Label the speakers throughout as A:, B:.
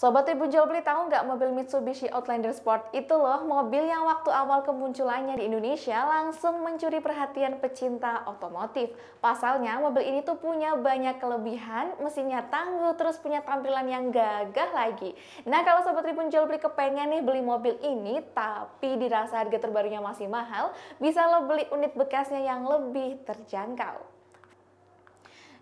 A: Sobat Tribun Jual Beli tahu nggak mobil Mitsubishi Outlander Sport itu loh mobil yang waktu awal kemunculannya di Indonesia langsung mencuri perhatian pecinta otomotif. Pasalnya mobil ini tuh punya banyak kelebihan, mesinnya tangguh terus punya tampilan yang gagah lagi. Nah kalau Sobat Tribun Jual Beli kepengen nih beli mobil ini tapi dirasa harga terbarunya masih mahal, bisa lo beli unit bekasnya yang lebih terjangkau.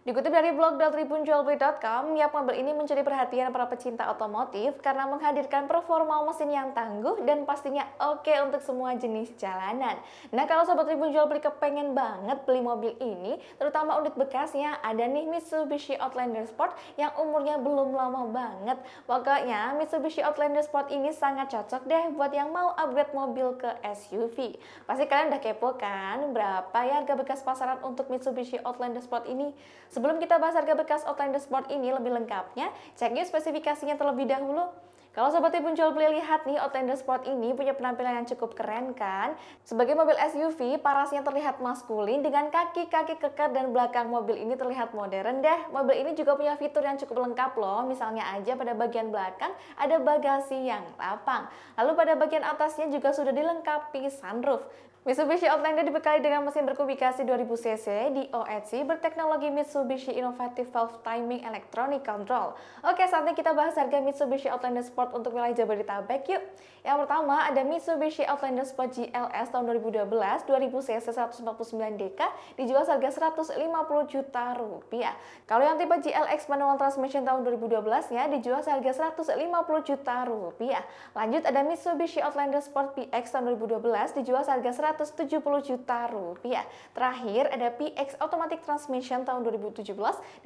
A: Dikutip dari blog blog.tribunjolbli.com, Yap Mobil ini menjadi perhatian para pecinta otomotif karena menghadirkan performa mesin yang tangguh dan pastinya oke untuk semua jenis jalanan. Nah, kalau Sobat Tribun Jual Beli kepengen banget beli mobil ini, terutama unit bekasnya, ada nih Mitsubishi Outlander Sport yang umurnya belum lama banget. Pokoknya, Mitsubishi Outlander Sport ini sangat cocok deh buat yang mau upgrade mobil ke SUV. Pasti kalian udah kepo kan, berapa ya harga bekas pasaran untuk Mitsubishi Outlander Sport ini? Sebelum kita bahas harga bekas Outlander Sport ini lebih lengkapnya, cek yuk spesifikasinya terlebih dahulu. Kalau Sobat Tribun Jual Beli lihat nih, Outlander Sport ini punya penampilan yang cukup keren kan? Sebagai mobil SUV, parasnya terlihat maskulin dengan kaki-kaki kekar dan belakang mobil ini terlihat modern deh. Mobil ini juga punya fitur yang cukup lengkap loh, misalnya aja pada bagian belakang ada bagasi yang lapang. Lalu pada bagian atasnya juga sudah dilengkapi sunroof. Mitsubishi Outlander dibekali dengan mesin berkubikasi 2000cc di OEC berteknologi Mitsubishi Innovative Valve Timing Electronic Control. Oke, saatnya kita bahas harga Mitsubishi Outlander Sport untuk wilayah Jabodetabek yuk. Yang pertama ada Mitsubishi Outlander Sport GLS tahun 2012 2000cc 149 dk dijual seharga 150 juta rupiah. Kalau yang tipe GLX manual transmission tahun 2012 nya dijual seharga 150 juta rupiah. Lanjut ada Mitsubishi Outlander Sport PX tahun 2012 dijual seharga harga 170 juta rupiah. Terakhir ada PX Automatic Transmission tahun 2017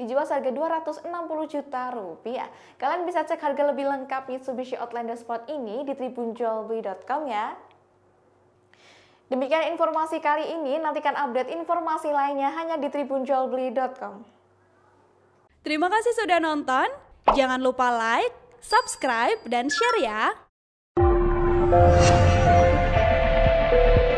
A: dijual seharga 260 juta rupiah. Kalian bisa cek harga lebih lengkap Mitsubishi Outlander Sport ini di tribunjualbeli.com ya. Demikian informasi kali ini, nantikan update informasi lainnya hanya di tribunjualbeli.com. Terima kasih sudah nonton, jangan lupa like, subscribe, dan share ya!